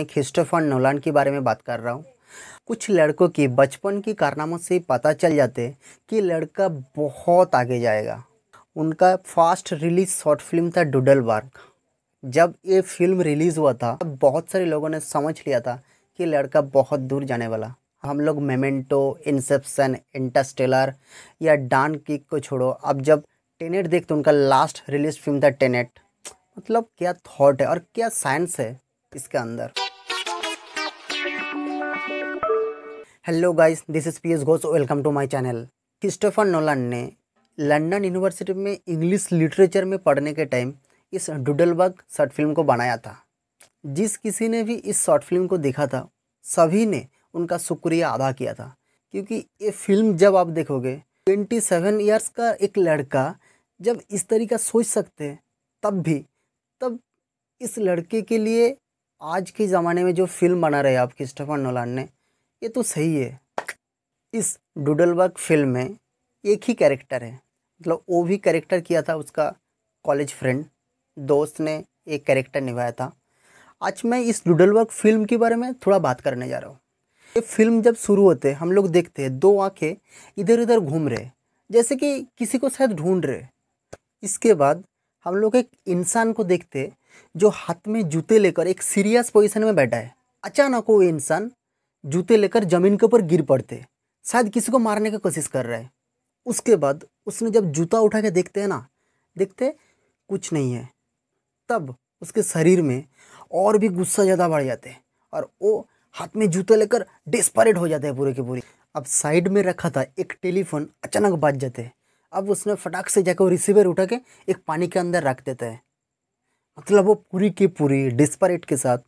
मैं Christopher Nolan के बारे में बात कर रहा हूँ कुछ लड़कों की बचपन की कारनामों से पता चल जाते कि लड़का बहुत आगे जाएगा उनका फास्ट रिलीज शॉर्ट फिल्म था डुडल बार्क जब ये फिल्म रिलीज़ हुआ था बहुत सारे लोगों ने समझ लिया था कि लड़का बहुत दूर जाने वाला हम लोग मेमेंटो इंसेप्शन इंटरस्टेलर या डान किक को छोड़ो अब जब टेनेट देखते उनका लास्ट रिलीज फिल्म था टेनेट मतलब क्या थॉट है और क्या साइंस है इसके अंदर hello guys this is P S Ghosh welcome to my channel Christopher Nolan ने लंदन यूनिवर्सिटी में इंग्लिश लिटरेचर में पढ़ने के टाइम इस डुडलबर्ग शॉर्ट फिल्म को बनाया था जिस किसी ने भी इस शॉर्ट फिल्म को देखा था सभी ने उनका शुक्रिया अदा किया था क्योंकि ये फिल्म जब आप देखोगे ट्वेंटी सेवन ईयर्स का एक लड़का जब इस तरीका सोच सकते हैं तब भी तब इस लड़के के लिए आज के ज़माने में जो फिल्म बना रहे आप क्रिस्टोफर नोलान ने ये तो सही है इस डूडलबर्ग फिल्म में एक ही कैरेक्टर है मतलब वो भी कैरेक्टर किया था उसका कॉलेज फ्रेंड दोस्त ने एक कैरेक्टर निभाया था आज मैं इस डूडलबर्ग फिल्म के बारे में थोड़ा बात करने जा रहा हूँ ये फिल्म जब शुरू होते हैं हम लोग देखते हैं दो आँखें इधर उधर घूम रहे जैसे कि किसी को शायद ढूंढ रहे इसके बाद हम लोग एक इंसान को देखते जो हाथ में जूते लेकर एक सीरियस पोजिशन में बैठा है अचानक वो इंसान जूते लेकर ज़मीन के ऊपर गिर पड़ते शायद किसी को मारने की कोशिश कर रहा है उसके बाद उसने जब जूता उठा के देखते हैं ना देखते कुछ नहीं है तब उसके शरीर में और भी गुस्सा ज़्यादा बढ़ जाते हैं और वो हाथ में जूते लेकर डिस्परेट हो जाते हैं पूरे के पूरे अब साइड में रखा था एक टेलीफोन अचानक बज जाते हैं अब उसने फटाक से जाकर वो रिसीवर उठा के एक पानी के अंदर रख देता है मतलब वो पूरी की पूरी डिस्परेट के साथ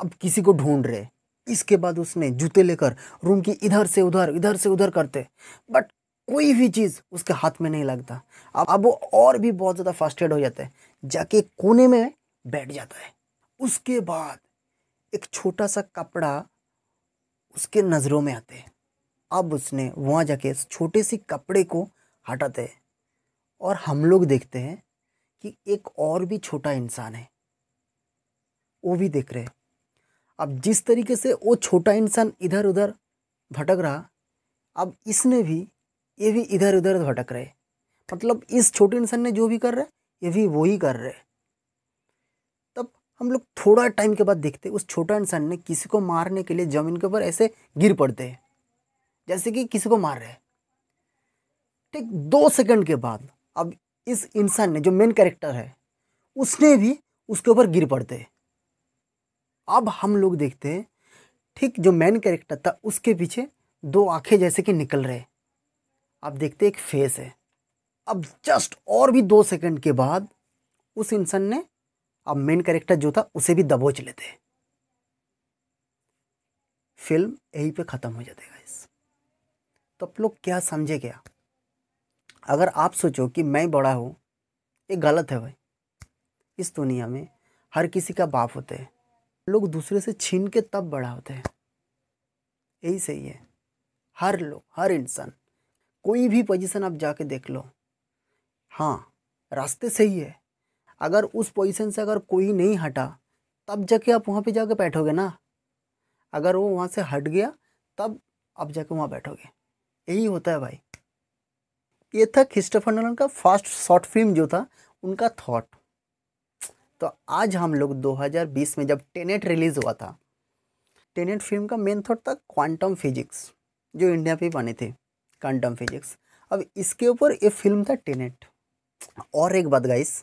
अब किसी को ढूंढ रहे इसके बाद उसने जूते लेकर रूम की इधर से उधर इधर से उधर करते बट कोई भी चीज़ उसके हाथ में नहीं लगता अब अब वो और भी बहुत ज़्यादा फास्टेड हो जाता है जाके कोने में बैठ जाता है उसके बाद एक छोटा सा कपड़ा उसके नज़रों में आते हैं अब उसने वहाँ जाके छोटे सी कपड़े को हटाते हैं और हम लोग देखते हैं कि एक और भी छोटा इंसान है वो भी देख रहे अब जिस तरीके से वो छोटा इंसान इधर उधर भटक रहा अब इसने भी ये भी इधर उधर भटक रहे मतलब इस छोटे इंसान ने जो भी कर रहा है ये भी वो ही कर रहे तब हम लोग थोड़ा टाइम के बाद देखते उस छोटा इंसान ने किसी को मारने के लिए ज़मीन के ऊपर ऐसे गिर पड़ते हैं जैसे कि किसी को मार रहे ठीक दो सेकंड के बाद अब इस इंसान ने जो मेन कैरेक्टर है उसने भी उसके ऊपर गिर पड़ते अब हम लोग देखते हैं ठीक जो मेन कैरेक्टर था उसके पीछे दो आंखें जैसे कि निकल रहे आप देखते एक फेस है अब जस्ट और भी दो सेकंड के बाद उस इंसान ने अब मेन कैरेक्टर जो था उसे भी दबोच लेते फिल्म यहीं पे ख़त्म हो जाती है तो आप लोग क्या समझे क्या अगर आप सोचो कि मैं बड़ा हूँ ये गलत है भाई इस दुनिया में हर किसी का बाप होते हैं लोग दूसरे से छीन के तब बड़ा होते हैं यही सही है हर लोग हर इंसान कोई भी पोजीशन आप जाके देख लो हाँ रास्ते सही है अगर उस पोजीशन से अगर कोई नहीं हटा तब जाके आप वहाँ पे जाके बैठोगे ना अगर वो वहाँ से हट गया तब आप जाके वहाँ बैठोगे यही होता है भाई ये था क्रिस्टोफर नोलन का फर्स्ट शॉर्ट फिल्म जो था उनका थॉट तो आज हम लोग 2020 में जब टेनेट रिलीज़ हुआ था टेनेट फिल्म का मेन थॉट था क्वांटम फिजिक्स जो इंडिया पे बने थे क्वांटम फिजिक्स अब इसके ऊपर ये फिल्म था टेनेट और एक बात गाइस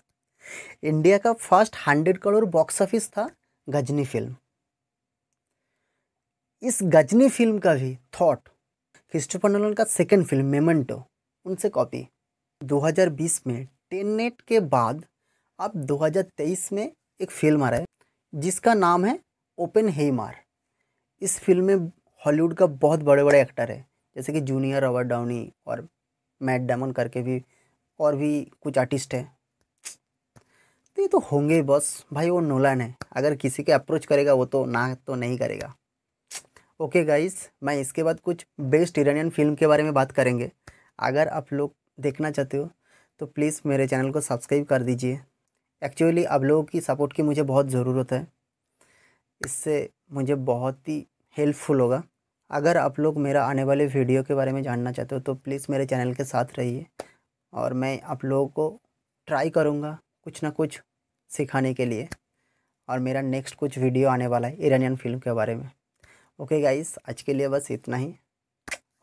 इंडिया का first hundred crore box office था गजनी फिल्म इस गजनी फिल्म का भी थॉट क्रिस्टोफर नोलन का सेकेंड फिल्म मेमेंटो उनसे कॉपी 2020 में टेननेट के बाद अब 2023 में एक फिल्म आ रहा है जिसका नाम है ओपन हेमार इस फिल्म में हॉलीवुड का बहुत बड़े बड़े एक्टर है जैसे कि जूनियर रॉबर्ट डाउनी और मैट डामन करके भी और भी कुछ आर्टिस्ट हैं तो ये तो होंगे बस भाई वो नोलान है अगर किसी के अप्रोच करेगा वो तो ना तो नहीं करेगा ओके गाइस मैं इसके बाद कुछ बेस्ट इरानियन फिल्म के बारे में बात करेंगे अगर आप लोग देखना चाहते हो तो प्लीज़ मेरे चैनल को सब्सक्राइब कर दीजिए एक्चुअली आप लोगों की सपोर्ट की मुझे बहुत ज़रूरत है इससे मुझे बहुत ही हेल्पफुल होगा अगर आप लोग मेरा आने वाले वीडियो के बारे में जानना चाहते हो तो प्लीज़ मेरे चैनल के साथ रहिए और मैं आप लोगों को ट्राई करूँगा कुछ ना कुछ सिखाने के लिए और मेरा नेक्स्ट कुछ वीडियो आने वाला है ईरानियन फिल्म के बारे में ओके गाइस आज के लिए बस इतना ही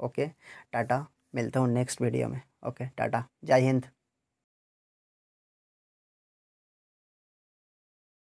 ओके टाटा मिलता हूँ नेक्स्ट वीडियो में ओके टाटा जय हिंद